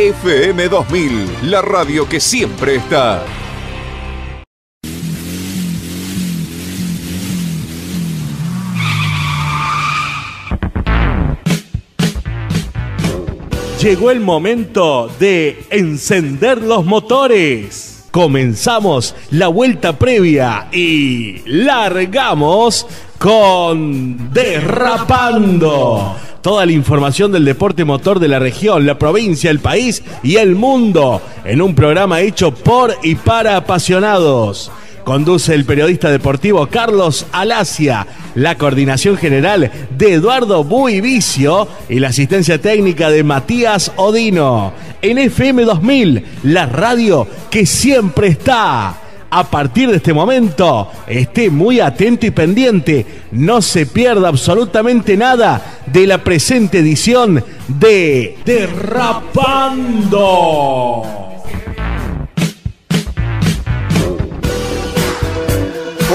FM 2000, la radio que siempre está. Llegó el momento de encender los motores. Comenzamos la vuelta previa y largamos con Derrapando Toda la información del deporte motor de la región, la provincia, el país y el mundo en un programa hecho por y para apasionados. Conduce el periodista deportivo Carlos Alacia, la coordinación general de Eduardo Buivicio y la asistencia técnica de Matías Odino. En FM 2000, la radio que siempre está a partir de este momento. Esté muy atento y pendiente. No se pierda absolutamente nada de la presente edición de Derrapando.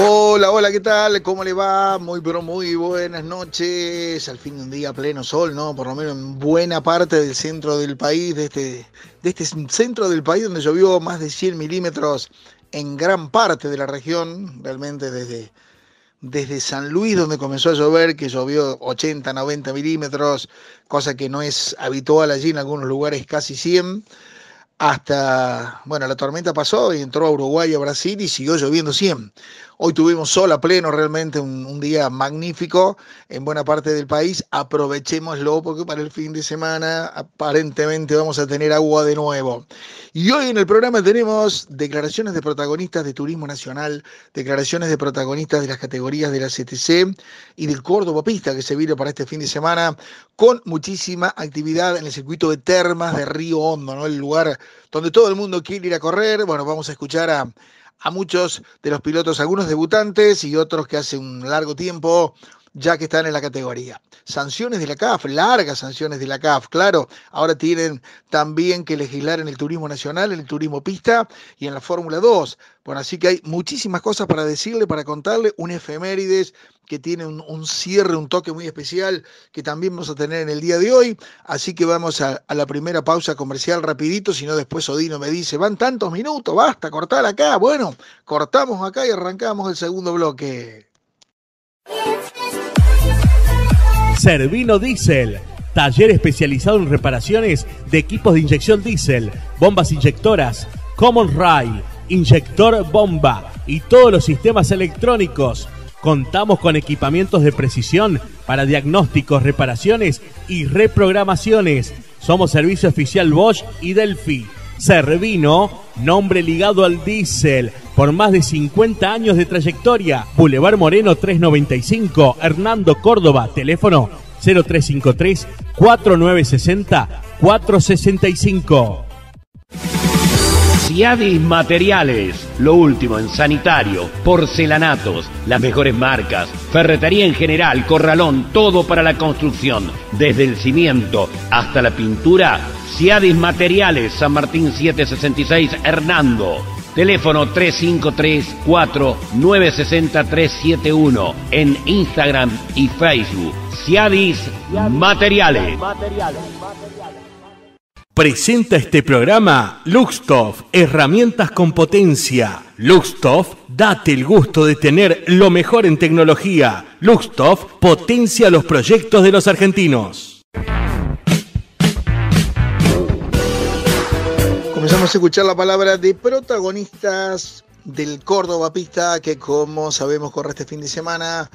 Hola, hola, ¿qué tal? ¿Cómo le va? Muy, pero muy buenas noches. Al fin de un día pleno sol, ¿no? Por lo menos en buena parte del centro del país, de este, de este centro del país donde llovió más de 100 milímetros en gran parte de la región, realmente desde, desde San Luis, donde comenzó a llover, que llovió 80, 90 milímetros, cosa que no es habitual allí en algunos lugares, casi 100, hasta, bueno, la tormenta pasó y entró a Uruguay, a Brasil y siguió lloviendo 100. Hoy tuvimos sol a pleno, realmente un, día magnífico en buena parte del país. Aprovechémoslo porque para el fin de semana aparentemente vamos a tener agua de nuevo. Y hoy en el programa tenemos declaraciones de protagonistas de Turismo Nacional, declaraciones de protagonistas de las categorías de la CTC y del Córdoba Pista que se vino para este fin de semana con muchísima actividad en el circuito de termas de Río Hondo, ¿no? el lugar donde todo el mundo quiere ir a correr. Bueno, vamos a escuchar a a muchos de los pilotos, algunos debutantes y otros que hace un largo tiempo ya que están en la categoría. Sanciones de la CAF, largas sanciones de la CAF, claro. Ahora tienen también que legislar en el turismo nacional, en el turismo pista y en la Fórmula 2. Bueno, así que hay muchísimas cosas para decirle, para contarle, un efemérides que tiene un, cierre, un toque muy especial que también vamos a tener en el día de hoy. Así que vamos a, a la primera pausa comercial rapidito, si no después Odino me dice, van tantos minutos, basta, cortar acá. Bueno, cortamos acá y arrancamos el segundo bloque. Servino Diesel, taller especializado en reparaciones de equipos de inyección diésel, bombas inyectoras, Common Rail, inyector bomba y todos los sistemas electrónicos. Contamos con equipamientos de precisión para diagnósticos, reparaciones y reprogramaciones. Somos servicio oficial Bosch y Delphi. Servino, nombre ligado al diésel, por más de 50 años de trayectoria. Boulevard Moreno 395, Hernando Córdoba, teléfono 0353 4960 465. Ciadis materiales, lo último en sanitario, porcelanatos, las mejores marcas, ferretería en general, corralón, todo para la construcción, desde el cimiento hasta la pintura. Ciadis Materiales, San Martín 766, Hernando. Teléfono 353-4960-371 en Instagram y Facebook. Ciadis Materiales. Presenta este programa Luxtoff, herramientas con potencia. Luxtoff, date el gusto de tener lo mejor en tecnología. Luxtoff potencia los proyectos de los argentinos. Comenzamos a escuchar la palabra de protagonistas del Córdoba Pista, que como sabemos corre este fin de semana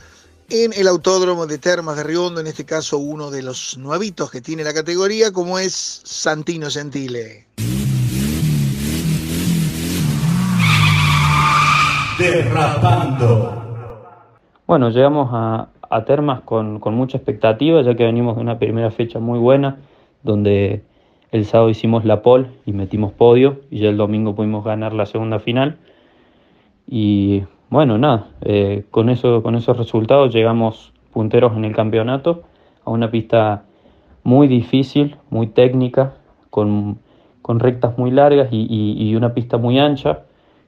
en el Autódromo de Termas de Riondo, en este caso uno de los nuevitos que tiene la categoría, como es Santino Gentile. Derrapando. Bueno, llegamos a, Termas con, mucha expectativa, ya que venimos de una primera fecha muy buena, donde el sábado hicimos la pole y metimos podio, y ya el domingo pudimos ganar la segunda final. Y bueno, nada, eh, con, eso, con esos resultados llegamos punteros en el campeonato a una pista muy difícil, muy técnica, con, rectas muy largas y, una pista muy ancha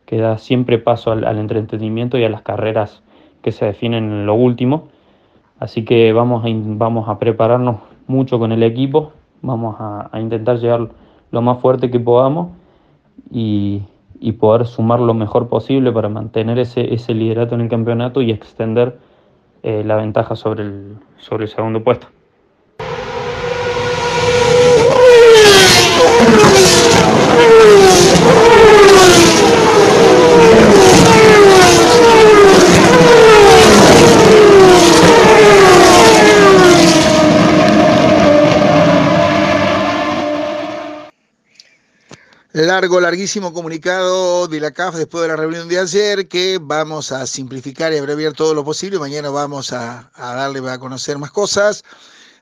que da siempre paso al, entretenimiento y a las carreras que se definen en lo último. Así que vamos a, vamos a prepararnos mucho con el equipo, vamos a, a intentar llegar lo más fuerte que podamos y, y poder sumar lo mejor posible para mantener ese, ese liderato en el campeonato y extender eh, la ventaja sobre el, sobre el segundo puesto. largo, larguísimo comunicado de la CAF después de la reunión de ayer que vamos a simplificar y abreviar todo lo posible. Mañana vamos a, a darle a conocer más cosas.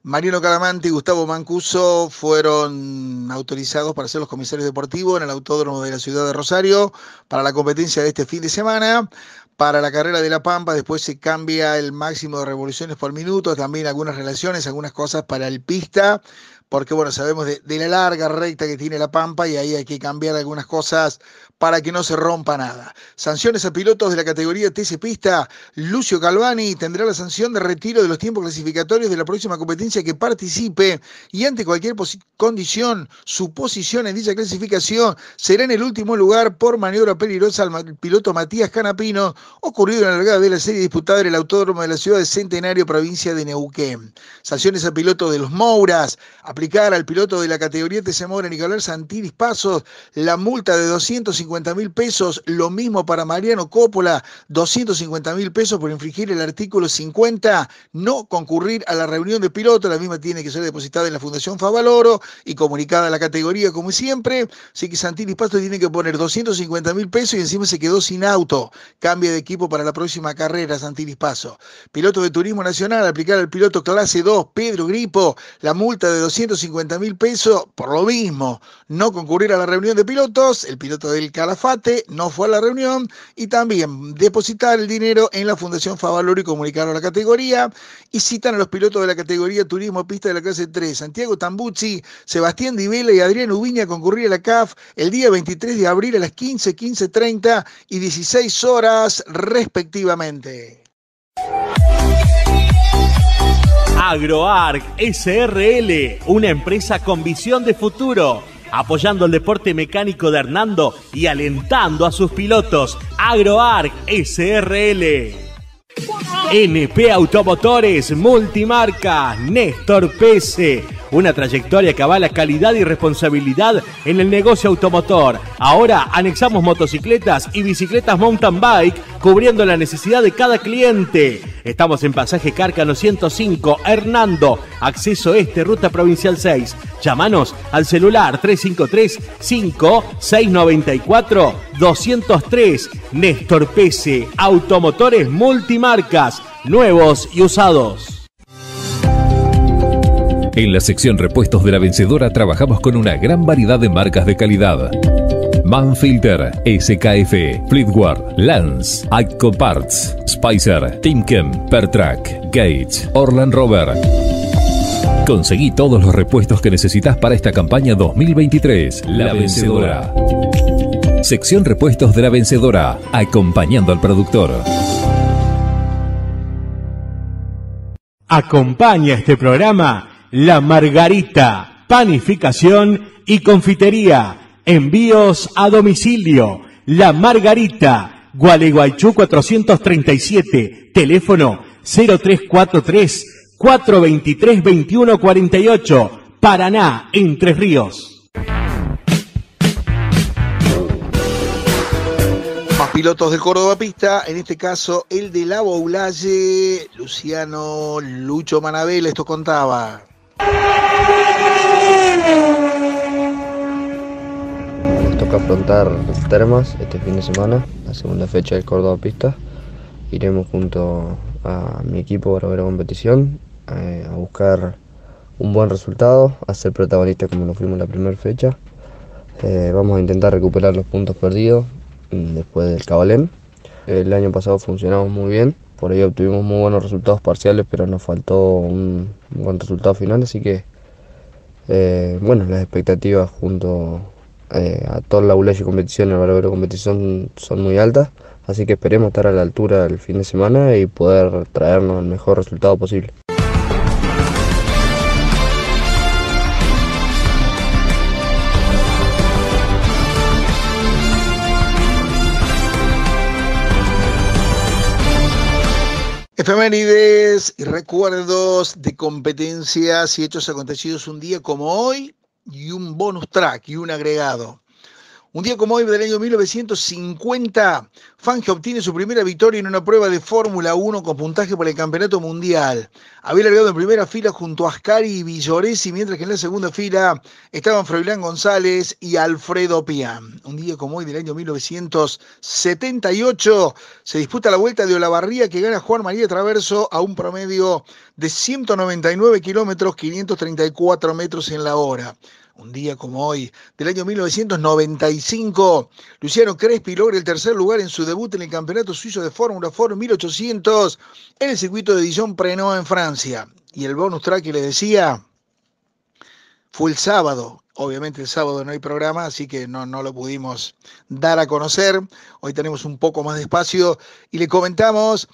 Marino Calamante y Gustavo Mancuso fueron autorizados para ser los comisarios deportivos en el Autódromo de la Ciudad de Rosario para la competencia de este fin de semana. Para la carrera de La Pampa, después se cambia el máximo de revoluciones por minuto, también algunas relaciones, algunas cosas para el pista, porque bueno, sabemos de, la larga recta que tiene la Pampa y ahí hay que cambiar algunas cosas para que no se rompa nada. Sanciones a pilotos de la categoría TC Pista, Lucio Calvani tendrá la sanción de retiro de los tiempos clasificatorios de la próxima competencia que participe y ante cualquier condición, su posición en dicha clasificación será en el último lugar por maniobra peligrosa al piloto Matías Canapino, ocurrido en la largada de la serie disputada en el Autódromo de la Ciudad de Centenario, provincia de Neuquén. Sanciones a pilotos de los Mouras, a aplicar al piloto de la categoría Tesemora Nicolás Santiris Pasos la multa de 250 mil pesos, lo mismo para Mariano Coppola, 250 mil pesos por infringir el artículo 50, no concurrir a la reunión de pilotos, la misma tiene que ser depositada en la Fundación Favaloro y comunicada a la categoría como siempre, así que Santiris Pasos tiene que poner 250 mil pesos y encima se quedó sin auto, cambia de equipo para la próxima carrera Santiris Pasos. Piloto de Turismo Nacional, aplicar al piloto clase 2, Pedro Gripo, la multa de 200 150 mil pesos por lo mismo, no concurrir a la reunión de pilotos, el piloto del Calafate no fue a la reunión y también depositar el dinero en la Fundación Favaloro y a la categoría y citan a los pilotos de la categoría Turismo Pista de la clase 3, Santiago Tambucci, Sebastián Divela y Adrián Ubiña a concurrir a la CAF el día 23 de abril a las 15, 15.30 y 16 horas respectivamente. AgroArc SRL, una empresa con visión de futuro, apoyando el deporte mecánico de Hernando y alentando a sus pilotos. AgroArc SRL. NP Automotores, multimarca, Néstor Pese. Una trayectoria que avala calidad y responsabilidad en el negocio automotor. Ahora anexamos motocicletas y bicicletas mountain bike, cubriendo la necesidad de cada cliente. Estamos en pasaje Cárcano 105, Hernando, acceso este, ruta provincial 6. Llámanos al celular 353-5694-203. Néstor Pese, automotores multimarcas, nuevos y usados. En la sección repuestos de la vencedora trabajamos con una gran variedad de marcas de calidad. Manfilter, SKF, Fleetguard, Lance, Acco Parts, Spicer, Timken, Pertrack, Gates, Orland Rover. Conseguí todos los repuestos que necesitas para esta campaña 2023. La, vencedora. Sección Repuestos de la Vencedora, acompañando al productor. Acompaña este programa La Margarita, Panificación y Confitería. Envíos a domicilio. La Margarita Gualeguaychú 437, teléfono 0343 423 2148, Paraná, Entre Ríos. Más pilotos de Córdoba Pista, en este caso el de la Boulaye, Luciano Lucho Manabel, esto contaba afrontar Termas este fin de semana, la segunda fecha del Córdoba Pista. Iremos junto a mi equipo para ver la competición, eh, a buscar un buen resultado, a ser protagonistas como lo fuimos la primera fecha. Eh, vamos a intentar recuperar los puntos perdidos mm, después del Cabalén. El año pasado funcionamos muy bien, por ello obtuvimos muy buenos resultados parciales, pero nos faltó un buen resultado final, así que eh, bueno, las expectativas junto eh, a toda las aulas y competiciones, el valor de competición son muy altas, así que esperemos estar a la altura el fin de semana y poder traernos el mejor resultado posible. Efemérides y recuerdos de competencias y hechos acontecidos un día como hoy, y un bonus track y un agregado un día como hoy del año 1950, Fangio obtiene su primera victoria en una prueba de Fórmula 1 con puntaje para el Campeonato Mundial. Había llegado en primera fila junto a Ascari y Villoresi, mientras que en la segunda fila estaban Froilán González y Alfredo Pian. Un día como hoy del año 1978, se disputa la vuelta de Olavarría que gana Juan María Traverso a un promedio de 199 kilómetros, 534 metros en la hora un día como hoy, del año 1995, Luciano Crespi logra el tercer lugar en su debut en el Campeonato Suizo de Fórmula Fórmula 1800 en el circuito de Dijon Prenois en Francia. Y el bonus track que le decía fue el sábado. Obviamente el sábado no hay programa, así que no, no lo pudimos dar a conocer. Hoy tenemos un poco más de espacio y le comentamos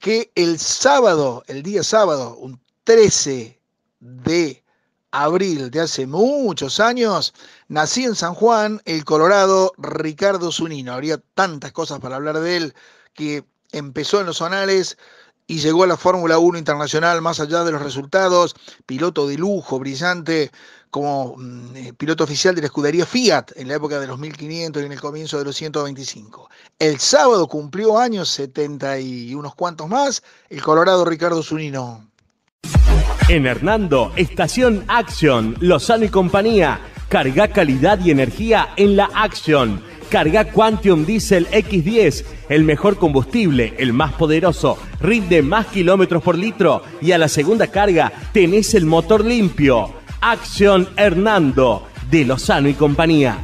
que el sábado, el día sábado, un 13 de abril de hace muchos años, nací en San Juan, el Colorado, Ricardo Zunino. Habría tantas cosas para hablar de él que empezó en los zonales y llegó a la Fórmula 1 internacional más allá de los resultados, piloto de lujo, brillante, como mm, eh, piloto oficial de la escudería Fiat en la época de los 1500 y en el comienzo de los 125. El sábado cumplió años 70 y unos cuantos más el Colorado Ricardo Zunino. En Hernando, Estación Action, Lozano y compañía. Carga calidad y energía en la Action. Carga Quantium Diesel X10, el mejor combustible, el más poderoso, rinde más kilómetros por litro y a la segunda carga tenés el motor limpio. Action Hernando, de Lozano y compañía.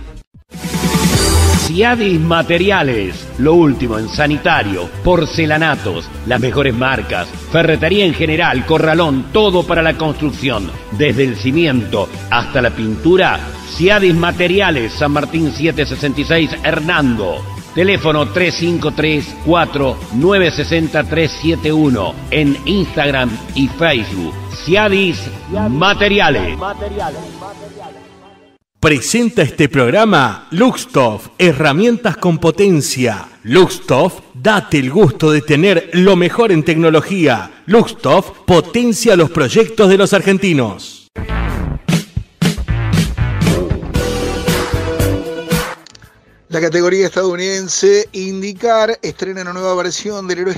Ciadis Materiales, lo último en sanitario, porcelanatos, las mejores marcas, ferretería en general, corralón, todo para la construcción, desde el cimiento hasta la pintura. Ciadis Materiales, San Martín 766, Hernando. Teléfono 353-4960-371 en Instagram y Facebook. Ciadis Materiales. Materiales. Presenta este programa Luxtoff, herramientas con potencia. Luxtoff, date el gusto de tener lo mejor en tecnología. Luxtoff potencia los proyectos de los argentinos. La categoría estadounidense Indicar estrena una nueva versión del Hero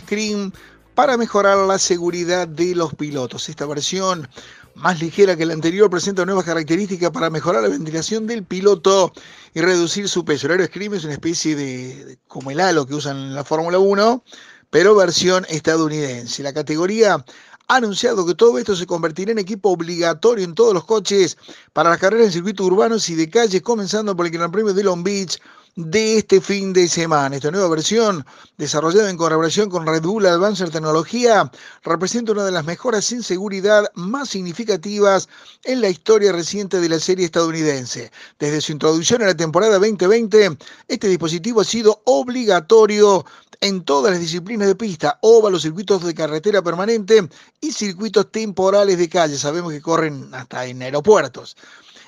para mejorar la seguridad de los pilotos. Esta versión más ligera que la anterior, presenta nuevas características para mejorar la ventilación del piloto y reducir su peso. El Scream es una especie de, como el halo que usan en la Fórmula 1, pero versión estadounidense. La categoría ha anunciado que todo esto se convertirá en equipo obligatorio en todos los coches para las carreras en circuitos urbanos y de calle, comenzando por el Gran Premio de Long Beach de este fin de semana. Esta nueva versión, desarrollada en colaboración con Red Bull Advanced Tecnología, representa una de las mejoras en seguridad más significativas en la historia reciente de la serie estadounidense. Desde su introducción en la temporada 2020, este dispositivo ha sido obligatorio en todas las disciplinas de pista, los circuitos de carretera permanente y circuitos temporales de calle. Sabemos que corren hasta en aeropuertos.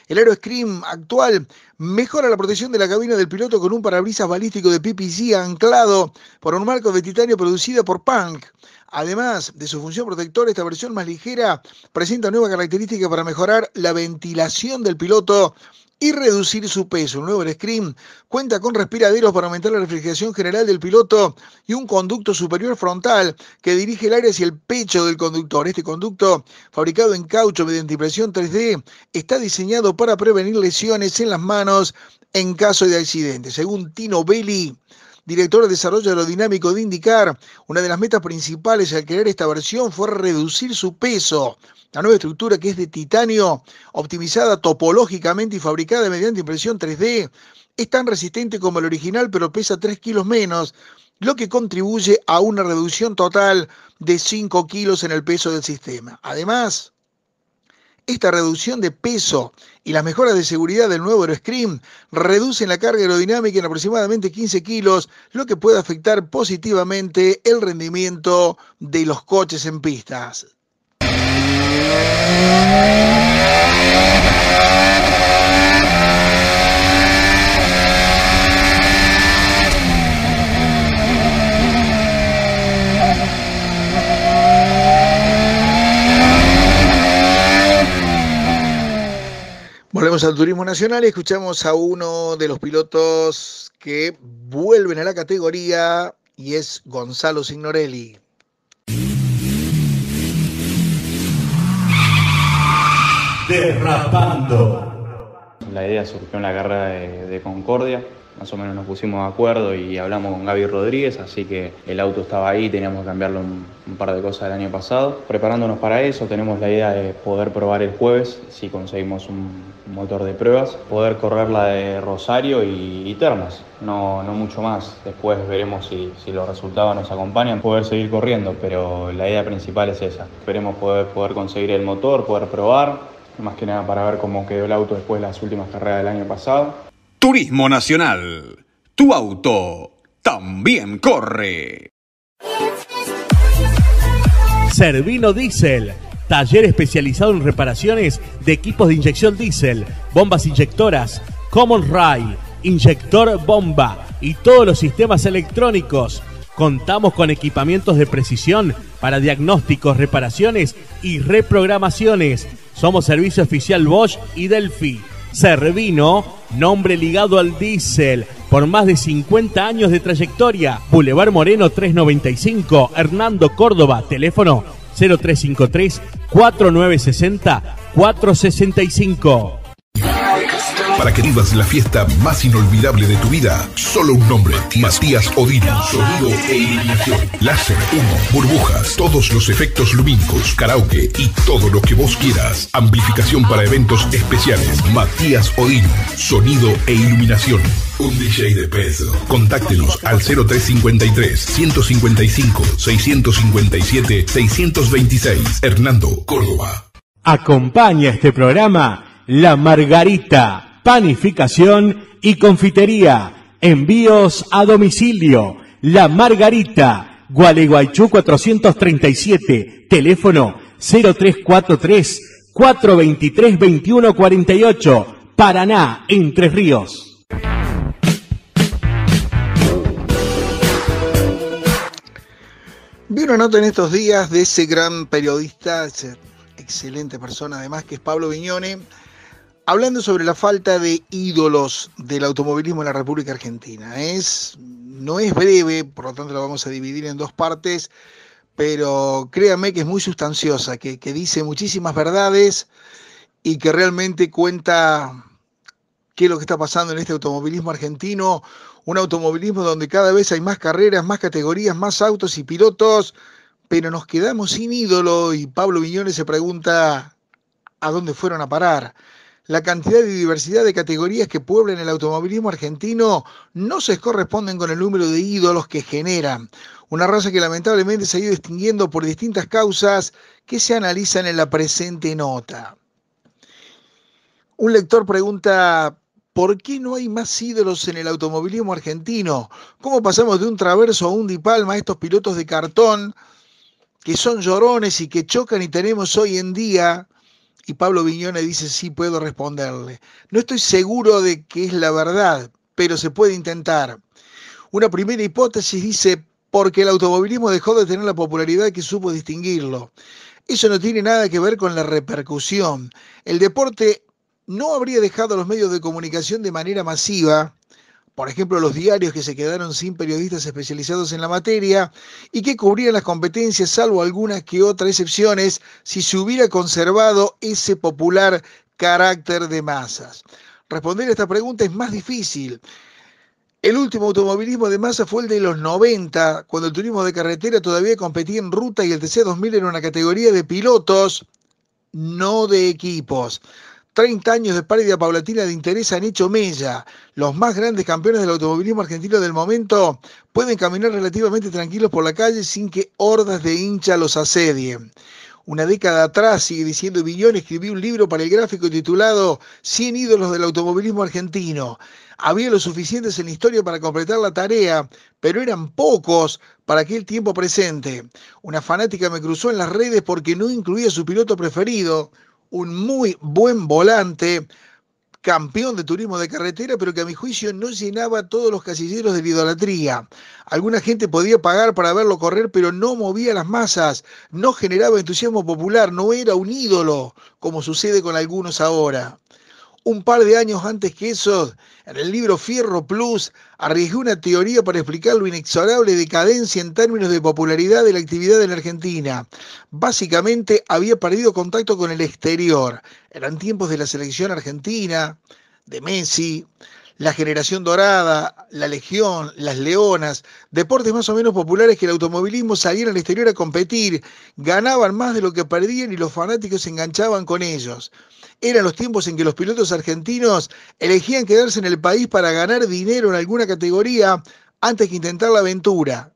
El Scream actual mejora la protección de la cabina del piloto con un parabrisas balístico de PPC anclado por un marco de titanio producido por Punk. Además de su función protectora, esta versión más ligera presenta nuevas características para mejorar la ventilación del piloto y reducir su peso. El nuevo Scream cuenta con respiraderos para aumentar la refrigeración general del piloto y un conducto superior frontal que dirige el aire hacia el pecho del conductor. Este conducto, fabricado en caucho mediante impresión 3D, está diseñado para prevenir lesiones en las manos en caso de accidente. Según Tino Belli, director de Desarrollo Aerodinámico de indicar, una de las metas principales al crear esta versión fue reducir su peso. La nueva estructura que es de titanio, optimizada topológicamente y fabricada mediante impresión 3D, es tan resistente como el original, pero pesa 3 kilos menos, lo que contribuye a una reducción total de 5 kilos en el peso del sistema. Además, esta reducción de peso y las mejoras de seguridad del nuevo Aeroscream reducen la carga aerodinámica en aproximadamente 15 kilos, lo que puede afectar positivamente el rendimiento de los coches en pistas. Volvemos al turismo nacional y escuchamos a uno de los pilotos que vuelven a la categoría y es Gonzalo Signorelli. Derrapando. La idea surgió en la carrera de Concordia más o menos nos pusimos de acuerdo y hablamos con Gaby Rodríguez, así que el auto estaba ahí, teníamos que cambiarlo un, par de cosas del año pasado. Preparándonos para eso, tenemos la idea de poder probar el jueves, si conseguimos un motor de pruebas, poder correr la de Rosario y, Termas, no, no mucho más. Después veremos si, si, los resultados nos acompañan, poder seguir corriendo, pero la idea principal es esa. Esperemos poder, poder conseguir el motor, poder probar, más que nada para ver cómo quedó el auto después de las últimas carreras del año pasado Turismo Nacional. Tu auto también corre. Servino Diesel. Taller especializado en reparaciones de equipos de inyección diésel, bombas inyectoras, Common Rail, inyector bomba y todos los sistemas electrónicos. Contamos con equipamientos de precisión para diagnósticos, reparaciones y reprogramaciones. Somos servicio oficial Bosch y Delphi. Servino, nombre ligado al diésel, por más de 50 años de trayectoria. Boulevard Moreno 395, Hernando Córdoba, teléfono 0353 4960 465 para que vivas la fiesta más inolvidable de tu vida. Solo un nombre, Matías Odino. Sonido e iluminación. Láser, humo, burbujas, todos los efectos lumínicos, karaoke y todo lo que vos quieras. Amplificación para eventos especiales. Matías Odino. Sonido e iluminación. Un DJ de peso. Contáctenos al 0353 155 657 626. Hernando, Córdoba. Acompaña este programa La Margarita panificación y confitería, envíos a domicilio, La Margarita, Gualeguaychú 437, teléfono 0343 423 2148, Paraná, Entre Ríos. bien una nota en estos días de ese gran periodista, excelente persona además, que es Pablo Viñone, Hablando sobre la falta de ídolos del automovilismo en la República Argentina, es, no es breve, por lo tanto lo vamos a dividir en dos partes, pero créanme que es muy sustanciosa, que, que dice muchísimas verdades y que realmente cuenta qué es lo que está pasando en este automovilismo argentino, un automovilismo donde cada vez hay más carreras, más categorías, más autos y pilotos, pero nos quedamos sin ídolo y Pablo Viñones se pregunta a dónde fueron a parar la cantidad y diversidad de categorías que pueblan el automovilismo argentino no se corresponden con el número de ídolos que generan. Una raza que lamentablemente se ha ido distinguiendo por distintas causas que se analizan en la presente nota. Un lector pregunta, ¿por qué no hay más ídolos en el automovilismo argentino? ¿Cómo pasamos de un traverso a un dipalma a estos pilotos de cartón que son llorones y que chocan y tenemos hoy en día y Pablo Viñone dice, sí, puedo responderle. No estoy seguro de que es la verdad, pero se puede intentar. Una primera hipótesis dice, porque el automovilismo dejó de tener la popularidad que supo distinguirlo. Eso no tiene nada que ver con la repercusión. El deporte no habría dejado a los medios de comunicación de manera masiva por ejemplo, los diarios que se quedaron sin periodistas especializados en la materia y que cubrían las competencias, salvo algunas que otras excepciones, si se hubiera conservado ese popular carácter de masas. Responder a esta pregunta es más difícil. El último automovilismo de masa fue el de los 90, cuando el turismo de carretera todavía competía en ruta y el TC2000 era una categoría de pilotos, no de equipos. 30 años de pérdida paulatina de interés han hecho mella. Los más grandes campeones del automovilismo argentino del momento pueden caminar relativamente tranquilos por la calle sin que hordas de hinchas los asedien. Una década atrás, sigue diciendo Villón, escribió un libro para el gráfico titulado 100 ídolos del automovilismo argentino. Había lo suficientes en la historia para completar la tarea, pero eran pocos para aquel tiempo presente. Una fanática me cruzó en las redes porque no incluía a su piloto preferido, un muy buen volante, campeón de turismo de carretera, pero que a mi juicio no llenaba todos los casilleros de la idolatría. Alguna gente podía pagar para verlo correr, pero no movía las masas, no generaba entusiasmo popular, no era un ídolo, como sucede con algunos ahora un par de años antes que eso, en el libro Fierro Plus, arriesgó una teoría para explicar lo inexorable decadencia en términos de popularidad de la actividad en Argentina. Básicamente había perdido contacto con el exterior. Eran tiempos de la selección argentina, de Messi, la generación dorada, la legión, las leonas, deportes más o menos populares que el automovilismo salían al exterior a competir, ganaban más de lo que perdían y los fanáticos se enganchaban con ellos. Eran los tiempos en que los pilotos argentinos elegían quedarse en el país para ganar dinero en alguna categoría antes que intentar la aventura.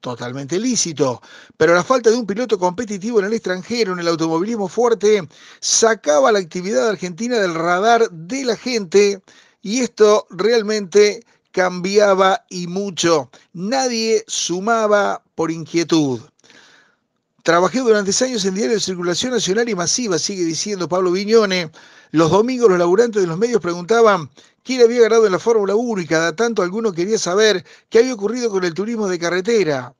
Totalmente lícito, pero la falta de un piloto competitivo en el extranjero, en el automovilismo fuerte, sacaba la actividad argentina del radar de la gente y esto realmente cambiaba y mucho. Nadie sumaba por inquietud. Trabajé durante años en diario de circulación nacional y masiva, sigue diciendo Pablo Viñone. Los domingos los laburantes de los medios preguntaban quién había ganado en la Fórmula 1 y cada tanto alguno quería saber qué había ocurrido con el turismo de carretera.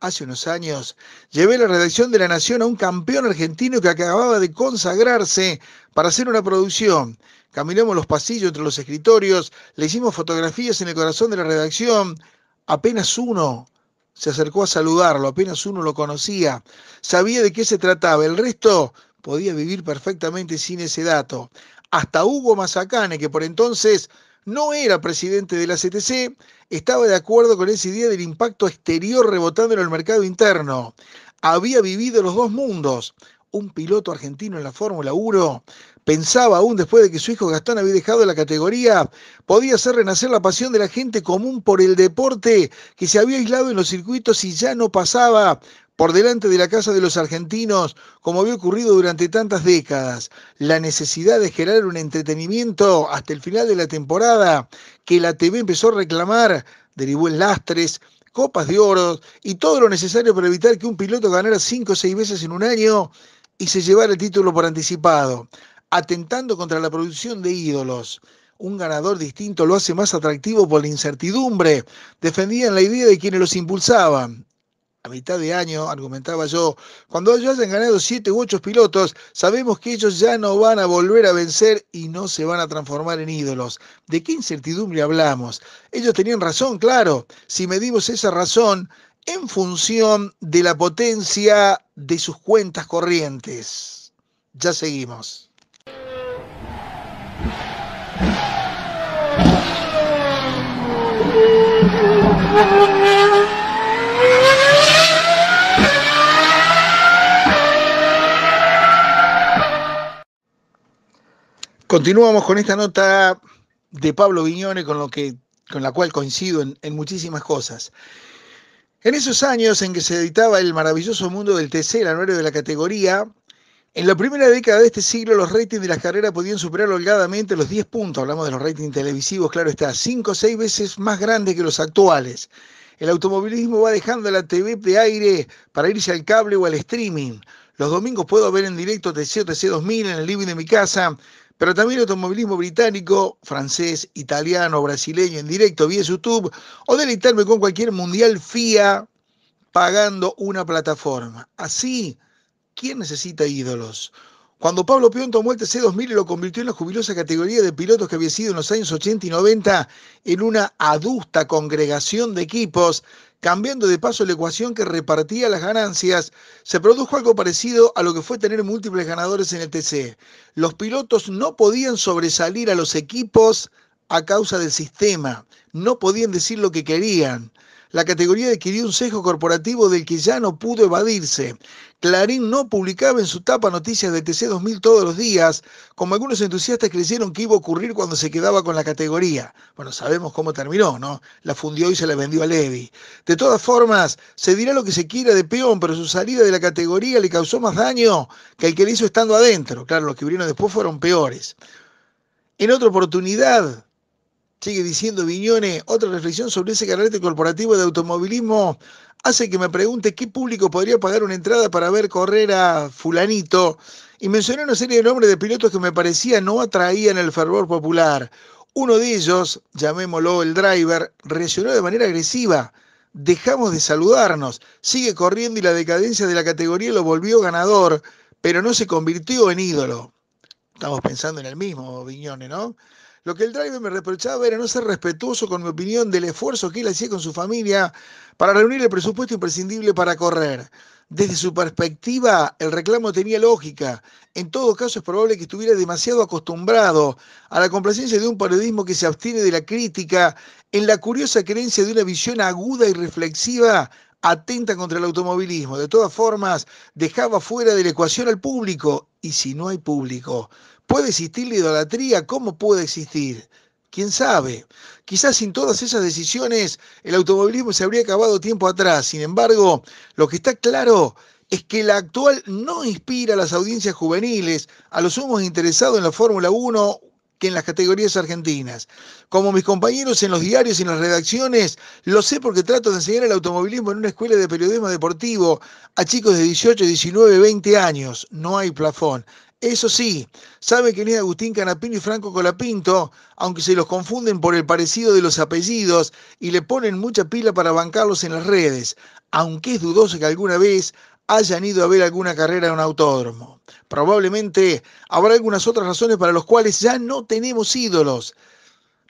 Hace unos años llevé la redacción de La Nación a un campeón argentino que acababa de consagrarse para hacer una producción. Caminamos los pasillos entre los escritorios, le hicimos fotografías en el corazón de la redacción. Apenas uno se acercó a saludarlo, apenas uno lo conocía, sabía de qué se trataba, el resto podía vivir perfectamente sin ese dato. Hasta Hugo Mazacane, que por entonces no era presidente de la CTC, estaba de acuerdo con esa idea del impacto exterior rebotando en el mercado interno. Había vivido los dos mundos, un piloto argentino en la Fórmula 1 pensaba aún después de que su hijo Gastón había dejado la categoría, podía hacer renacer la pasión de la gente común por el deporte que se había aislado en los circuitos y ya no pasaba por delante de la casa de los argentinos, como había ocurrido durante tantas décadas. La necesidad de generar un entretenimiento hasta el final de la temporada que la TV empezó a reclamar derivó en lastres, copas de oro y todo lo necesario para evitar que un piloto ganara cinco o seis veces en un año y se llevara el título por anticipado atentando contra la producción de ídolos. Un ganador distinto lo hace más atractivo por la incertidumbre. Defendían la idea de quienes los impulsaban. A mitad de año, argumentaba yo, cuando ellos hayan ganado siete u ocho pilotos, sabemos que ellos ya no van a volver a vencer y no se van a transformar en ídolos. ¿De qué incertidumbre hablamos? Ellos tenían razón, claro. Si medimos esa razón en función de la potencia de sus cuentas corrientes. Ya seguimos. Continuamos con esta nota de Pablo Viñones con, lo que, con la cual coincido en, en muchísimas cosas. En esos años en que se editaba el maravilloso mundo del TC, el anuario de la categoría, en la primera década de este siglo, los ratings de las carreras podían superar holgadamente los 10 puntos. Hablamos de los ratings televisivos, claro está, 5 o 6 veces más grandes que los actuales. El automovilismo va dejando la TV de aire para irse al cable o al streaming. Los domingos puedo ver en directo TC TC 2000 en el living de mi casa, pero también el automovilismo británico, francés, italiano, brasileño en directo vía YouTube o deleitarme con cualquier mundial FIA pagando una plataforma. Así ¿Quién necesita ídolos? Cuando Pablo Peón tomó el TC2000 y lo convirtió en la jubilosa categoría de pilotos que había sido en los años 80 y 90 en una adusta congregación de equipos, cambiando de paso la ecuación que repartía las ganancias, se produjo algo parecido a lo que fue tener múltiples ganadores en el TC. Los pilotos no podían sobresalir a los equipos a causa del sistema, no podían decir lo que querían. La categoría adquirió un sesgo corporativo del que ya no pudo evadirse. Clarín no publicaba en su tapa noticias de TC 2000 todos los días, como algunos entusiastas creyeron que iba a ocurrir cuando se quedaba con la categoría. Bueno, sabemos cómo terminó, ¿no? La fundió y se la vendió a Levi. De todas formas, se dirá lo que se quiera de peón, pero su salida de la categoría le causó más daño que el que le hizo estando adentro. Claro, los que vinieron después fueron peores. En otra oportunidad, Sigue diciendo Viñone, otra reflexión sobre ese carrete corporativo de automovilismo hace que me pregunte qué público podría pagar una entrada para ver correr a fulanito. Y mencioné una serie de nombres de pilotos que me parecía no atraían el fervor popular. Uno de ellos, llamémoslo el driver, reaccionó de manera agresiva. Dejamos de saludarnos. Sigue corriendo y la decadencia de la categoría lo volvió ganador, pero no se convirtió en ídolo. Estamos pensando en el mismo, Viñone, ¿no? Lo que el driver me reprochaba era no ser respetuoso con mi opinión del esfuerzo que él hacía con su familia para reunir el presupuesto imprescindible para correr. Desde su perspectiva, el reclamo tenía lógica. En todo caso, es probable que estuviera demasiado acostumbrado a la complacencia de un periodismo que se abstiene de la crítica, en la curiosa creencia de una visión aguda y reflexiva atenta contra el automovilismo. De todas formas, dejaba fuera de la ecuación al público. Y si no hay público, ¿Puede existir la idolatría? ¿Cómo puede existir? ¿Quién sabe? Quizás sin todas esas decisiones el automovilismo se habría acabado tiempo atrás. Sin embargo, lo que está claro es que la actual no inspira a las audiencias juveniles, a los humos interesados en la Fórmula 1 que en las categorías argentinas. Como mis compañeros en los diarios y en las redacciones, lo sé porque trato de enseñar el automovilismo en una escuela de periodismo deportivo a chicos de 18, 19, 20 años. No hay plafón. Eso sí, sabe que ni Agustín Canapino y Franco Colapinto, aunque se los confunden por el parecido de los apellidos y le ponen mucha pila para bancarlos en las redes, aunque es dudoso que alguna vez hayan ido a ver alguna carrera en un autódromo. Probablemente habrá algunas otras razones para las cuales ya no tenemos ídolos.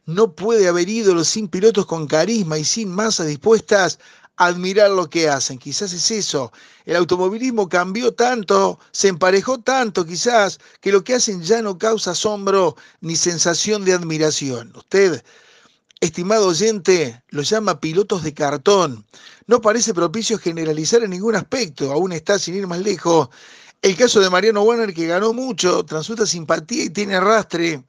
No puede haber ídolos sin pilotos con carisma y sin masas dispuestas admirar lo que hacen. Quizás es eso. El automovilismo cambió tanto, se emparejó tanto quizás, que lo que hacen ya no causa asombro ni sensación de admiración. Usted, estimado oyente, lo llama pilotos de cartón. No parece propicio generalizar en ningún aspecto, aún está sin ir más lejos. El caso de Mariano Warner, que ganó mucho, transuta simpatía y tiene arrastre.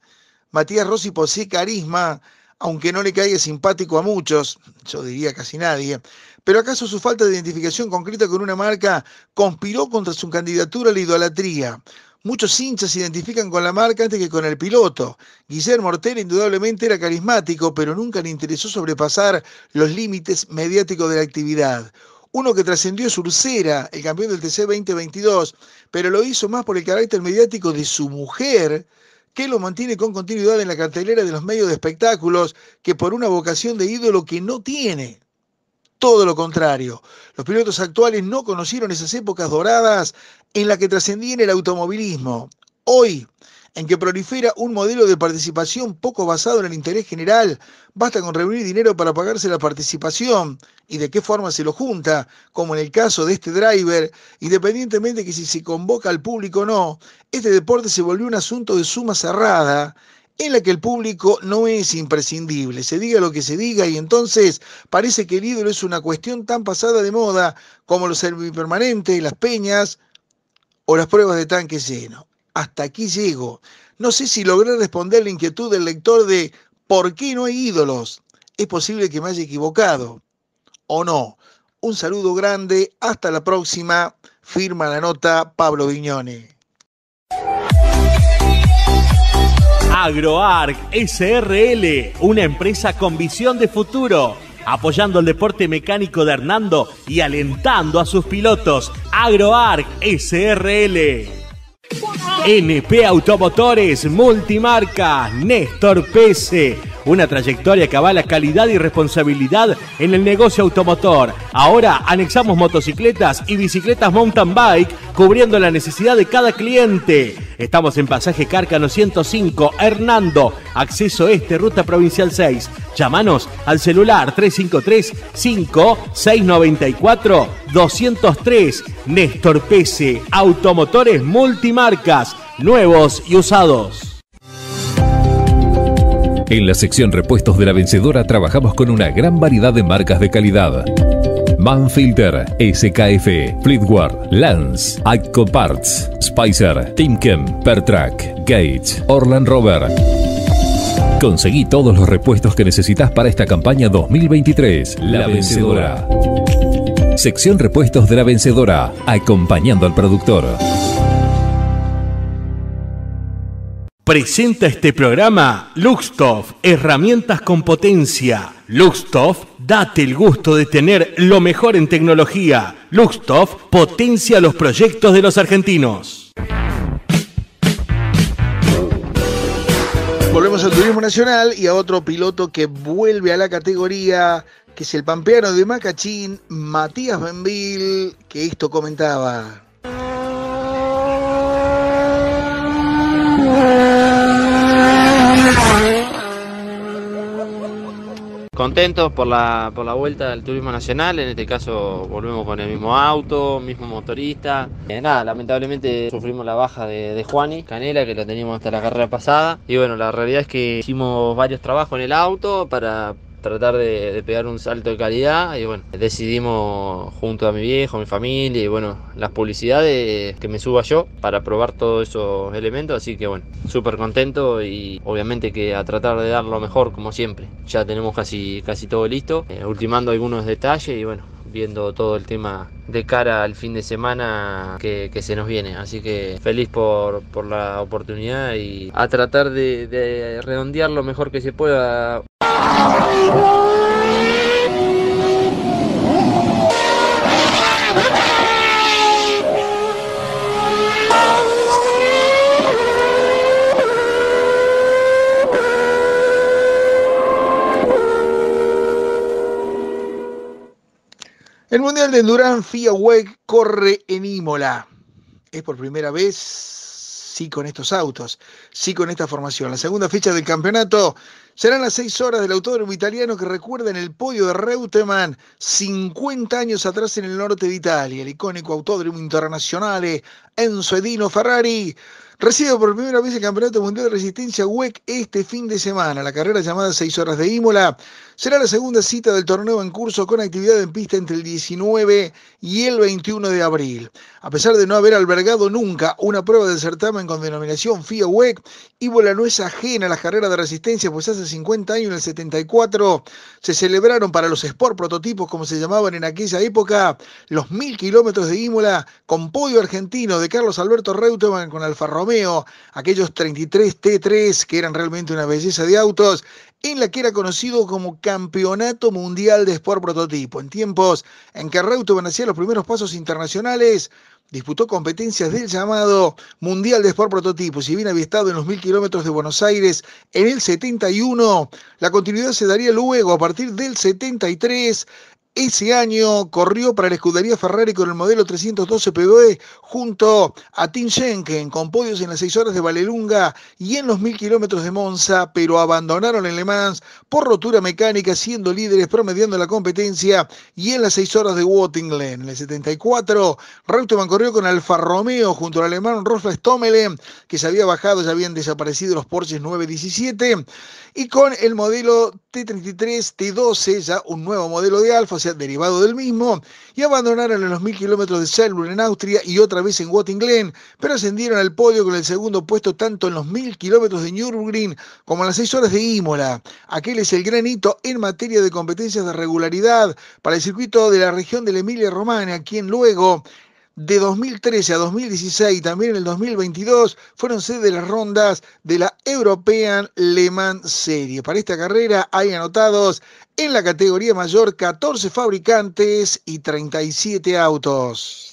Matías Rossi posee carisma, aunque no le caiga simpático a muchos, yo diría casi nadie, ¿Pero acaso su falta de identificación concreta con una marca conspiró contra su candidatura a la idolatría? Muchos hinchas se identifican con la marca antes que con el piloto. Guillermo Ortega indudablemente era carismático, pero nunca le interesó sobrepasar los límites mediáticos de la actividad. Uno que trascendió es Ursera, el campeón del TC 2022, pero lo hizo más por el carácter mediático de su mujer, que lo mantiene con continuidad en la cartelera de los medios de espectáculos, que por una vocación de ídolo que no tiene. Todo lo contrario, los pilotos actuales no conocieron esas épocas doradas en las que trascendía en el automovilismo. Hoy, en que prolifera un modelo de participación poco basado en el interés general, basta con reunir dinero para pagarse la participación y de qué forma se lo junta, como en el caso de este driver, independientemente de que si se convoca al público o no, este deporte se volvió un asunto de suma cerrada en la que el público no es imprescindible, se diga lo que se diga y entonces parece que el ídolo es una cuestión tan pasada de moda como los semipermanentes, las peñas o las pruebas de tanque lleno. Hasta aquí llego. No sé si logré responder la inquietud del lector de ¿por qué no hay ídolos? Es posible que me haya equivocado o no. Un saludo grande, hasta la próxima. Firma la nota Pablo Viñone. AgroArc SRL, una empresa con visión de futuro, apoyando el deporte mecánico de Hernando y alentando a sus pilotos. AgroArc SRL. NP Automotores, Multimarca, Néstor Pese una trayectoria que avala calidad y responsabilidad en el negocio automotor. Ahora anexamos motocicletas y bicicletas mountain bike, cubriendo la necesidad de cada cliente. Estamos en pasaje Cárcano 105, Hernando, acceso este, ruta provincial 6. Llámanos al celular 353 5694 203 Néstor Pese, Automotores Multimarcas, nuevos y usados. En la sección repuestos de la vencedora trabajamos con una gran variedad de marcas de calidad. Manfilter, SKF, Fleetguard, Lance, Atco Parts, Spicer, Timken, Pertrack, Gates, Orland Rover. Conseguí todos los repuestos que necesitas para esta campaña 2023. La, vencedora. Sección repuestos de la vencedora, acompañando al productor. Presenta este programa Luxtoff, herramientas con potencia. Luxtoff, date el gusto de tener lo mejor en tecnología. Luxtoff potencia los proyectos de los argentinos. Volvemos al turismo nacional y a otro piloto que vuelve a la categoría, que es el pampeano de Macachín, Matías Benville, que esto comentaba. contentos por la, por la vuelta del turismo nacional, en este caso volvemos con el mismo auto, mismo motorista. Eh, nada, lamentablemente sufrimos la baja de, de, Juani Canela, que lo teníamos hasta la carrera pasada. Y bueno, la realidad es que hicimos varios trabajos en el auto para tratar de, pegar un salto de calidad y bueno, decidimos junto a mi viejo, mi familia y bueno, las publicidades que me suba yo para probar todos esos elementos, así que bueno, súper contento y obviamente que a tratar de dar lo mejor como siempre. Ya tenemos casi, casi todo listo, eh, ultimando algunos detalles y bueno, viendo todo el tema de cara al fin de semana que, se nos viene. Así que feliz por, la oportunidad y a tratar de redondear lo mejor que se pueda. El Mundial de Endurance FIA corre en Imola. Es por primera vez, sí, con estos autos, sí, con esta formación. La segunda fecha del campeonato Serán las seis horas del autódromo italiano que recuerda en el podio de Reutemann 50 años atrás en el norte de Italia, el icónico autódromo internacional eh, Enzo Edino Ferrari Recibe por primera vez el Campeonato Mundial de Resistencia WEC este fin de semana. La carrera llamada 6 horas de Imola será la segunda cita del torneo en curso con actividad en pista entre el 19 y el 21 de abril. A pesar de no haber albergado nunca una prueba del certamen con denominación FIA WEC, Imola no es ajena a la carrera de resistencia, pues hace 50 años, en el 74, se celebraron para los Sport prototipos, como se llamaban en aquella época, los 1000 kilómetros de Imola con podio argentino de Carlos Alberto Reutemann con Alfa aquellos 33 T3 que eran realmente una belleza de autos, en la que era conocido como Campeonato Mundial de Sport Prototipo. En tiempos en que Reutemann hacía los primeros pasos internacionales, disputó competencias del llamado Mundial de Sport Prototipo. Si bien había estado en los mil kilómetros de Buenos Aires en el 71, la continuidad se daría luego a partir del 73 ese año corrió para la escudería Ferrari con el modelo 312 PBE junto a Tim Schenken con podios en las 6 horas de Valelunga y en los 1000 kilómetros de Monza, pero abandonaron en Le Mans por rotura mecánica siendo líderes promediando la competencia y en las 6 horas de Wottinglen. En el 74, Reutemann corrió con Alfa Romeo junto al alemán Rolf Stommelen que se había bajado, ya habían desaparecido los Porsches 917 y con el modelo T33 T12, ya un nuevo modelo de Alfa derivado del mismo y abandonaron en los mil kilómetros de Selbrun en Austria y otra vez en Glen, pero ascendieron al podio con el segundo puesto tanto en los mil kilómetros de Nürburgring como en las seis horas de Imola. Aquel es el gran hito en materia de competencias de regularidad para el circuito de la región de la Emilia-Romagna, quien luego de 2013 a 2016, y también en el 2022, fueron sede de las rondas de la European Le Mans Series. Para esta carrera hay anotados en la categoría mayor 14 fabricantes y 37 autos.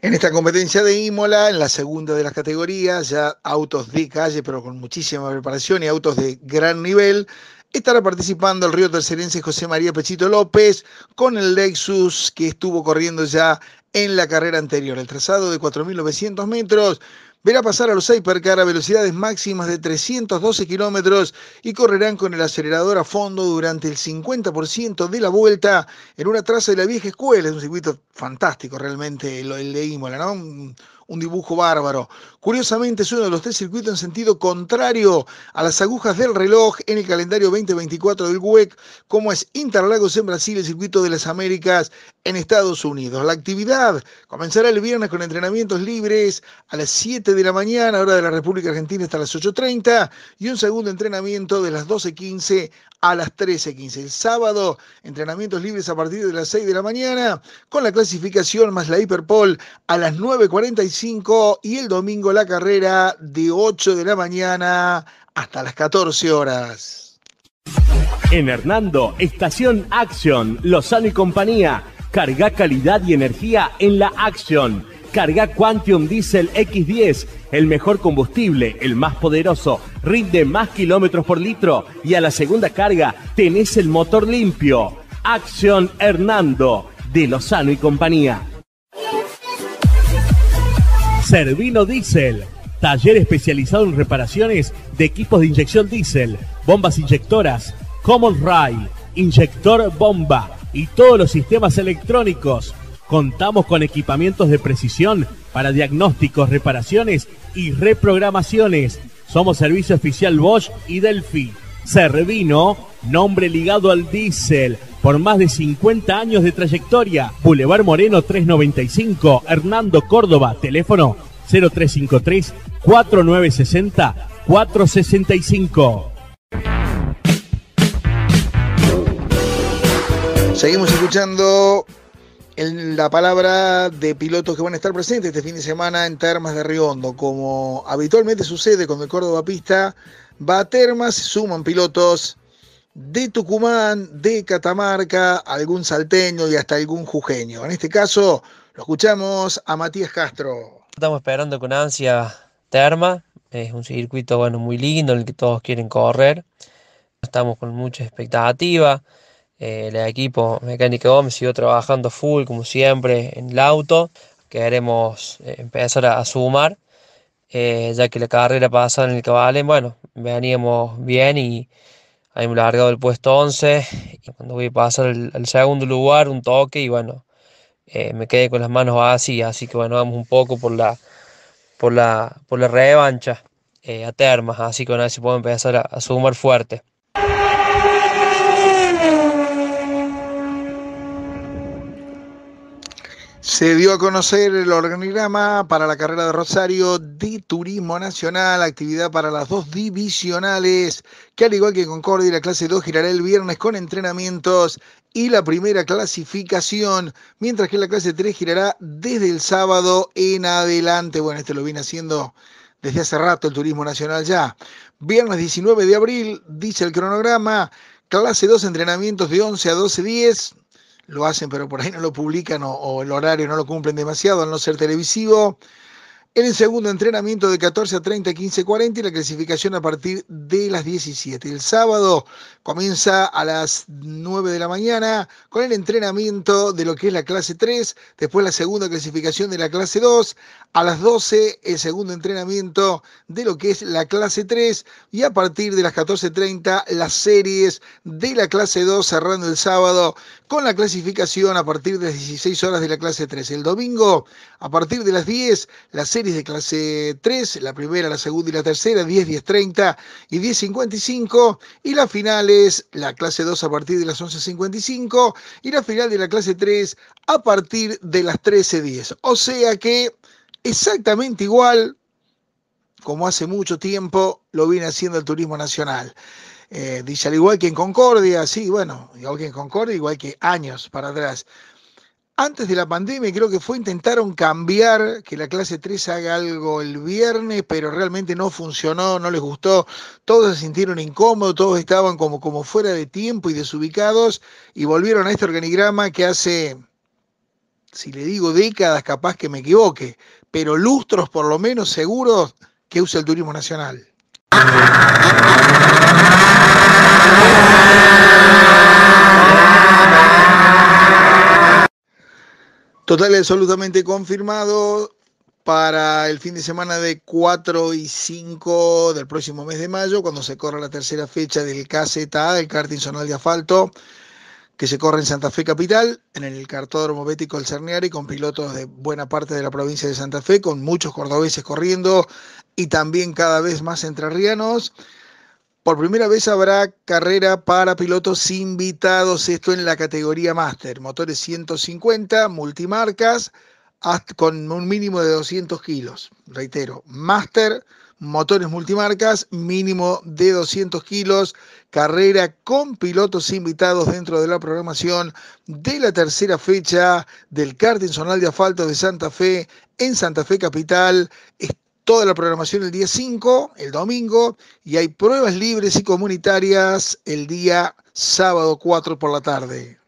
En esta competencia de Imola, en la segunda de las categorías, ya autos de calle, pero con muchísima preparación y autos de gran nivel, estará participando el río tercerense José María Pechito López con el Lexus que estuvo corriendo ya en la carrera anterior. El trazado de 4.900 metros verá pasar a los Hypercar a velocidades máximas de 312 kilómetros y correrán con el acelerador a fondo durante el 50% de la vuelta en una traza de la vieja escuela. Es un circuito fantástico realmente el, leímos. de ¿no? un dibujo bárbaro. Curiosamente es uno de los tres circuitos en sentido contrario a las agujas del reloj en el calendario 2024 del WEC, como es Interlagos en Brasil, el circuito de las Américas en Estados Unidos. La actividad comenzará el viernes con entrenamientos libres a las 7 de la mañana, hora de la República Argentina hasta las 8.30 y un segundo entrenamiento de las 12.15 a las 13.15. El sábado, entrenamientos libres a partir de las 6 de la mañana, con la clasificación más la hiperpol a las 9.45 y el domingo la carrera de 8 de la mañana hasta las 14 horas. En Hernando, Estación Action, Lozano y compañía. Carga calidad y energía en la Action. Carga Quantium Diesel X10, el mejor combustible, el más poderoso, rinde más kilómetros por litro y a la segunda carga tenés el motor limpio. Action Hernando, de Lozano y compañía. Servino Diesel, taller especializado en reparaciones de equipos de inyección diésel, bombas inyectoras, Common Rail, inyector bomba y todos los sistemas electrónicos. Contamos con equipamientos de precisión para diagnósticos, reparaciones y reprogramaciones. Somos servicio oficial Bosch y Delphi. Servino nombre ligado al diésel, por más de 50 años de trayectoria. Boulevard Moreno 395, Hernando Córdoba, teléfono 0353 4960 465. Seguimos escuchando en la palabra de pilotos que van a estar presentes este fin de semana en Termas de Río Hondo Como habitualmente sucede cuando el Córdoba Pista va a Termas, suman pilotos de Tucumán, de Catamarca, algún salteño y hasta algún jujeño. En este caso, lo escuchamos a Matías Castro. Estamos esperando con ansia Terma, es un circuito bueno, muy lindo en el que todos quieren correr. Estamos con mucha expectativa. Eh, el equipo Mecánica Gómez siguió trabajando full, como siempre, en el auto. Queremos eh, empezar a, sumar, eh, ya que la carrera pasa en el Cabalén, bueno, veníamos bien y me largado el puesto 11 y cuando voy a pasar al, segundo lugar un toque y bueno, eh, me quedé con las manos así así que bueno, vamos un poco por la, por la, por la revancha eh, a termas, así que bueno, a ver si puedo empezar a sumar fuerte. Se dio a conocer el organigrama para la carrera de Rosario de Turismo Nacional, actividad para las dos divisionales, que al igual que Concordia, la clase 2 girará el viernes con entrenamientos y la primera clasificación, mientras que la clase 3 girará desde el sábado en adelante. Bueno, este lo viene haciendo desde hace rato el Turismo Nacional ya. Viernes 19 de abril, dice el cronograma, clase 2 entrenamientos de 11 a 12 días, lo hacen, pero por ahí no lo publican o, el horario no lo cumplen demasiado, al no ser televisivo. En el segundo entrenamiento de 14 a 30, 15 a 40 y la clasificación a partir de las 17. El sábado comienza a las 9 de la mañana con el entrenamiento de lo que es la clase 3, después la segunda clasificación de la clase 2, a las 12 el segundo entrenamiento de lo que es la clase 3 y a partir de las 14.30 las series de la clase 2 cerrando el sábado con la clasificación a partir de las 16 horas de la clase 3. El domingo a partir de las 10 las series de clase 3, la primera, la segunda y la tercera, 10, 10, 30 y 10, 55. Y final es la clase 2 a partir de las 11, 55 y la final de la clase 3 a partir de las 13, 10. O sea que exactamente igual como hace mucho tiempo lo viene haciendo el Turismo Nacional. Eh, dice, al igual que en Concordia, sí, bueno, igual que en Concordia, igual que años para atrás antes de la pandemia, creo que fue, intentaron cambiar que la clase 3 haga algo el viernes, pero realmente no funcionó, no les gustó, todos se sintieron incómodos, todos estaban como, fuera de tiempo y desubicados, y volvieron a este organigrama que hace, si le digo décadas, capaz que me equivoque, pero lustros por lo menos seguros que usa el turismo nacional. Total absolutamente confirmado para el fin de semana de 4 y 5 del próximo mes de mayo, cuando se corre la tercera fecha del KZA, el karting zonal de asfalto, que se corre en Santa Fe Capital, en el cartódromo Bético El Cerniari, con pilotos de buena parte de la provincia de Santa Fe, con muchos cordobeses corriendo y también cada vez más entrerrianos. Por primera vez habrá carrera para pilotos invitados, esto en la categoría Master, motores 150, multimarcas, con un mínimo de 200 kilos. Reitero, máster, motores multimarcas, mínimo de 200 kilos, carrera con pilotos invitados dentro de la programación de la tercera fecha del karting zonal de asfalto de Santa Fe en Santa Fe Capital toda la programación el día 5, el domingo, y hay pruebas libres y comunitarias el día sábado 4 por la tarde.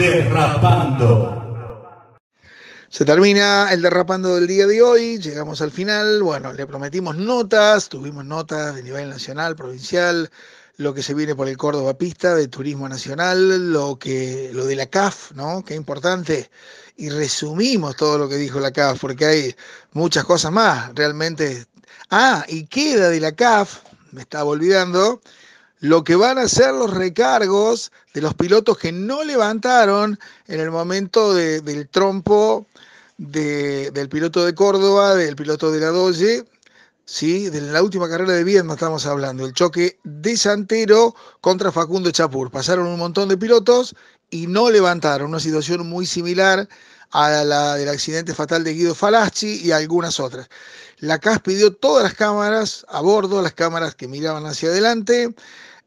Derrapando. Se termina el derrapando del día de hoy, llegamos al final, bueno, le prometimos notas, tuvimos notas de nivel nacional, provincial, lo que se viene por el Córdoba Pista de Turismo Nacional, lo, que, lo de la CAF, ¿no? Qué importante. Y resumimos todo lo que dijo la CAF, porque hay muchas cosas más, realmente. Ah, y queda de la CAF, me estaba olvidando, lo que van a ser los recargos de los pilotos que no levantaron en el momento del trompo del piloto de Córdoba, del piloto de la Doge, ¿sí? De la última carrera de viernes estamos hablando, el choque de Santero contra Facundo Chapur. Pasaron un montón de pilotos y no levantaron, una situación muy similar a la del accidente fatal de Guido Falaschi y algunas otras. La CAS pidió todas las cámaras a bordo, las cámaras que miraban hacia adelante,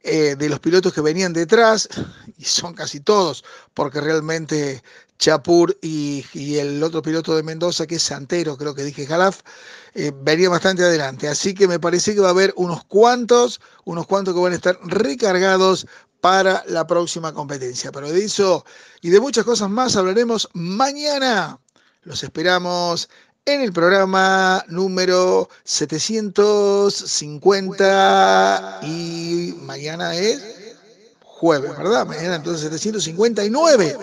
eh, de los pilotos que venían detrás, y son casi todos, porque realmente Chapur y, el otro piloto de Mendoza, que es Santero, creo que dije Jalaf, eh, venía bastante adelante. Así que me parece que va a haber unos cuantos, unos cuantos que van a estar recargados para la próxima competencia. Pero de eso y de muchas cosas más hablaremos mañana. Los esperamos en el programa número 750 y mañana es jueves, ¿verdad? Mañana entonces 759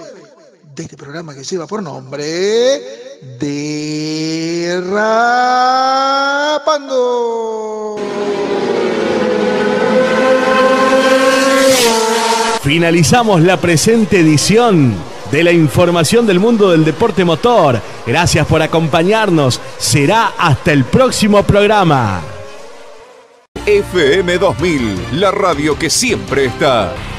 de este programa que se va por nombre de Rapando. Finalizamos la presente edición de la información del mundo del deporte motor. Gracias por acompañarnos. Será hasta el próximo programa. FM 2000, la radio que siempre está.